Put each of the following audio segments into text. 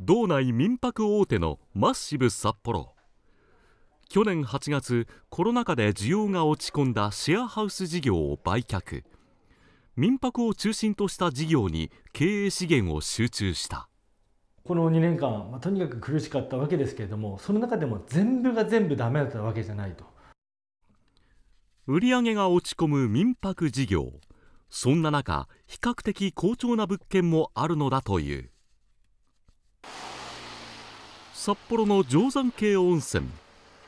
道内民泊大手のマッシブ札幌去年8月コロナ禍で需要が落ち込んだシェアハウス事業を売却民泊を中心とした事業に経営資源を集中したこの2年間、まあ、とにかく苦しかったわけですけれどもその中でも全部が全部ダメだったわけじゃないと売上が落ち込む民泊事業そんな中比較的好調な物件もあるのだという札幌の定山系温泉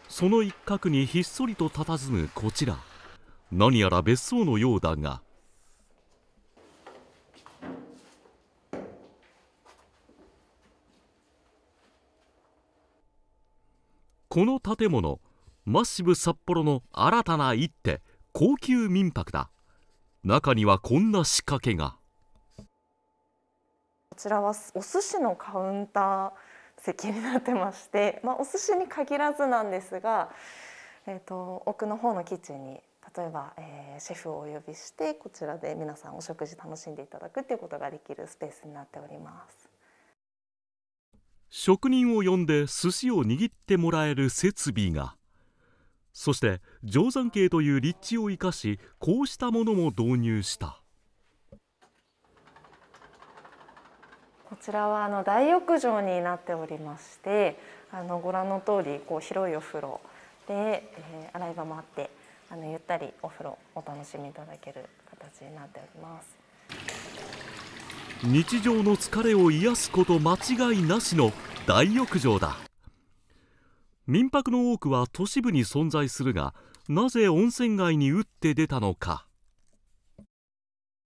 その一角にひっそりと佇むこちら何やら別荘のようだがこの建物マッシブ札幌の新たな一手高級民泊だ中にはこんな仕掛けがこちらはお寿司のカウンター席になってまして、まあ、お寿司に限らずなんですが、えーと、奥の方のキッチンに例えば、えー、シェフをお呼びしてこちらで皆さんお食事楽しんでいただくっていうことができるスペースになっております。職人を呼んで寿司を握ってもらえる設備がそして定山渓という立地を生かしこうしたものも導入した。こちらはあの大浴場になっておりましてあのご覧の通りこり広いお風呂で、えー、洗い場もあってあのゆったりお風呂お楽しみいただける形になっております日常の疲れを癒すこと間違いなしの大浴場だ民泊の多くは都市部に存在するがなぜ温泉街に打って出たのか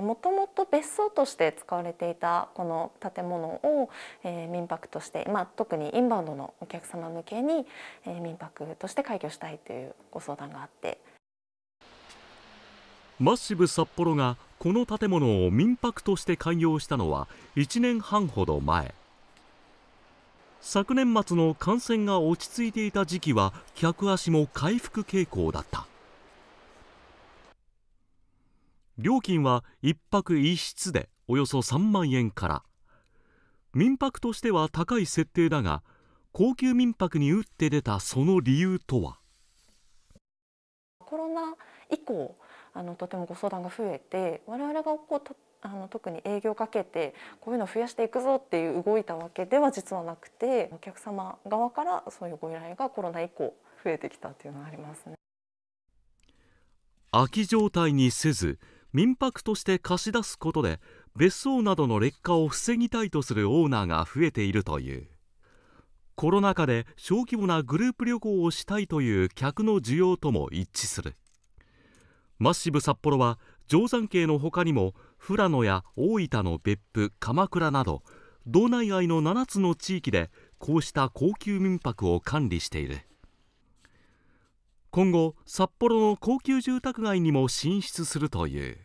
もともと別荘として使われていたこの建物を、え民泊として、まあ、特にインバウンドのお客様向けに、え民泊として開業したいというご相談があってマッシブ札幌がこの建物を民泊として開業したのは1年半ほど前昨年末の感染が落ち着いていた時期は客足も回復傾向だった料金は1泊1室でおよそ3万円から民泊としては高い設定だが高級民泊に打って出たその理由とはコロナ以降あのとてもご相談が増えて我々がこうあの特に営業かけてこういうの増やしていくぞっていう動いたわけでは実はなくてお客様側からそういうご依頼がコロナ以降増えてきたっていうのはありますね。空き状態にせず民泊として貸し出すことで別荘などの劣化を防ぎたいとするオーナーが増えているというコロナ禍で小規模なグループ旅行をしたいという客の需要とも一致するマッシブ札幌は定山渓の他にも富良野や大分の別府鎌倉など道内外の7つの地域でこうした高級民泊を管理している今後札幌の高級住宅街にも進出するという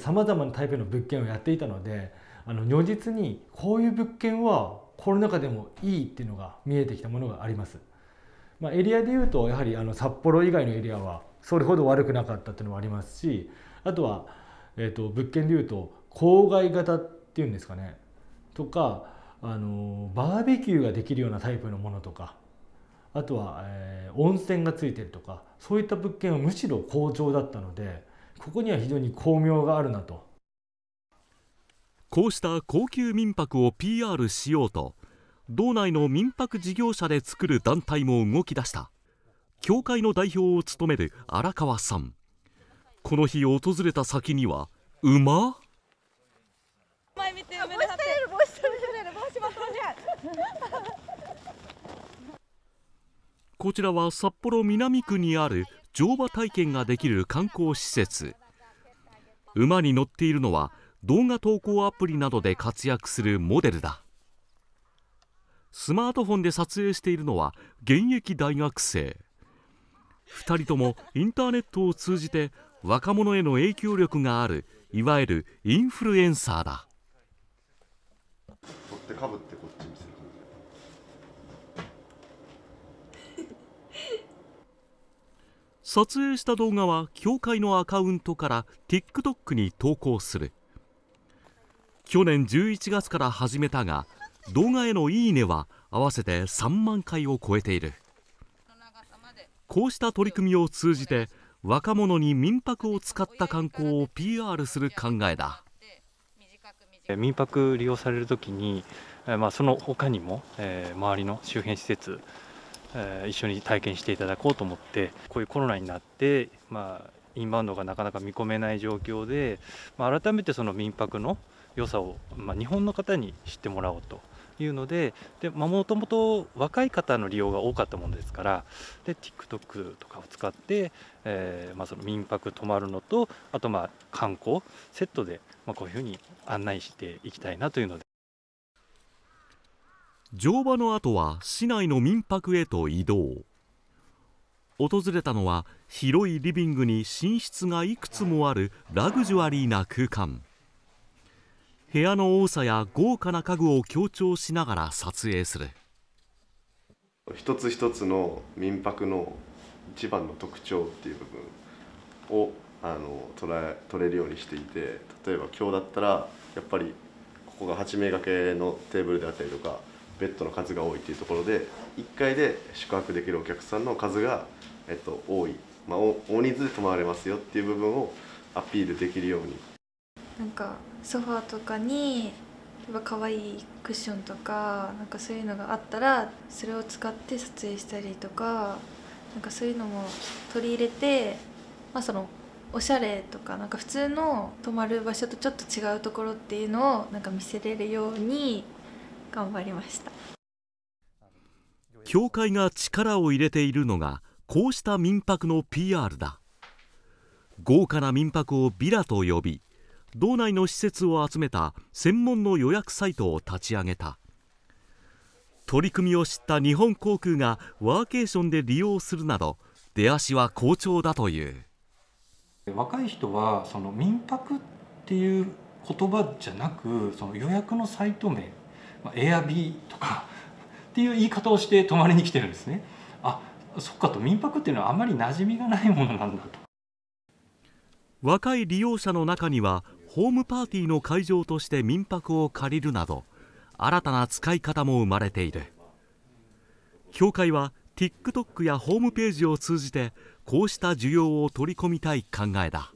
さまざまなタイプの物件をやっていたのであの如実にこういう物件はコロナ禍でもいいっていうのが見えてきたものがあります、まあ、エリアでいうとやはりあの札幌以外のエリアはそれほど悪くなかったっていうのもありますしあとは、えと、と物件でいうと郊外型っていうんですかねとかあのバーベキューができるようなタイプのものとかあとは、えー、温泉がついてるとかそういった物件はむしろ好調だったのでここには非常に巧妙があるなとこうした高級民泊を PR しようと道内の民泊事業者で作る団体も動き出した協会の代表を務める荒川さんこの日訪れた先には馬前見てこちらは札幌南区にある乗馬体験ができる観光施設馬に乗っているのは動画投稿アプリなどで活躍するモデルだスマートフォンで撮影しているのは現役大学生2人ともインターネットを通じて若者への影響力があるいわゆるインフルエンサーだ取ってかぶってこっち見せる撮影した動画は教会のアカウントから TikTok に投稿する去年11月から始めたが動画への「いいね」は合わせて3万回を超えているこうした取り組みを通じて若者に民泊を使った観光を PR する考えだ民泊利用されるときに、まあ、その他にも、えー、周りの周辺施設えー、一緒に体験していただこうと思ってこういうコロナになって、まあ、インバウンドがなかなか見込めない状況で、まあ、改めてその民泊の良さを、まあ、日本の方に知ってもらおうというのでもともと若い方の利用が多かったものですからで TikTok とかを使って、えーまあ、その民泊泊まるのとあとまあ観光セットで、まあ、こういうふうに案内していきたいなというので。乗馬の後は市内の民泊へと移動訪れたのは広いリビングに寝室がいくつもあるラグジュアリーな空間部屋の多さや豪華な家具を強調しながら撮影する一つ一つの民泊の一番の特徴っていう部分をあの捉え取れるようにしていて例えば今日だったらやっぱりここが8名掛けのテーブルであったりとかベッドの数が多いっていうところで1階で宿泊できるお客さんの数が、えっと、多い、まあ、大人数で泊まれますよっていう部分をアピールできるようになんかソファーとかに例えば可愛いクッションとかなんかそういうのがあったらそれを使って撮影したりとかなんかそういうのも取り入れて、まあ、そのおしゃれとかなんか普通の泊まる場所とちょっと違うところっていうのをなんか見せれるように頑張りました教会が力を入れているのがこうした民泊の PR だ豪華な民泊をビラと呼び道内の施設を集めた専門の予約サイトを立ち上げた取り組みを知った日本航空がワーケーションで利用するなど出足は好調だという若い人はその民泊っていう言葉じゃなくその予約のサイト名まあ、エアビーとかっていう言い方をして泊まりに来てるんですねあそっかと民泊っていうのはあまり馴染みがないものなんだと若い利用者の中にはホームパーティーの会場として民泊を借りるなど新たな使い方も生まれている協会は TikTok やホームページを通じてこうした需要を取り込みたい考えだ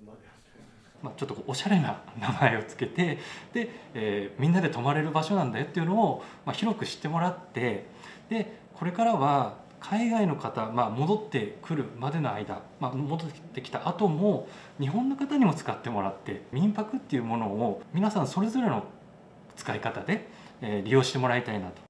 まあ、ちょっとこうおしゃれな名前を付けてで、えー、みんなで泊まれる場所なんだよっていうのを、まあ、広く知ってもらってでこれからは海外の方、まあ、戻ってくるまでの間、まあ、戻ってきた後も日本の方にも使ってもらって民泊っていうものを皆さんそれぞれの使い方で、えー、利用してもらいたいなと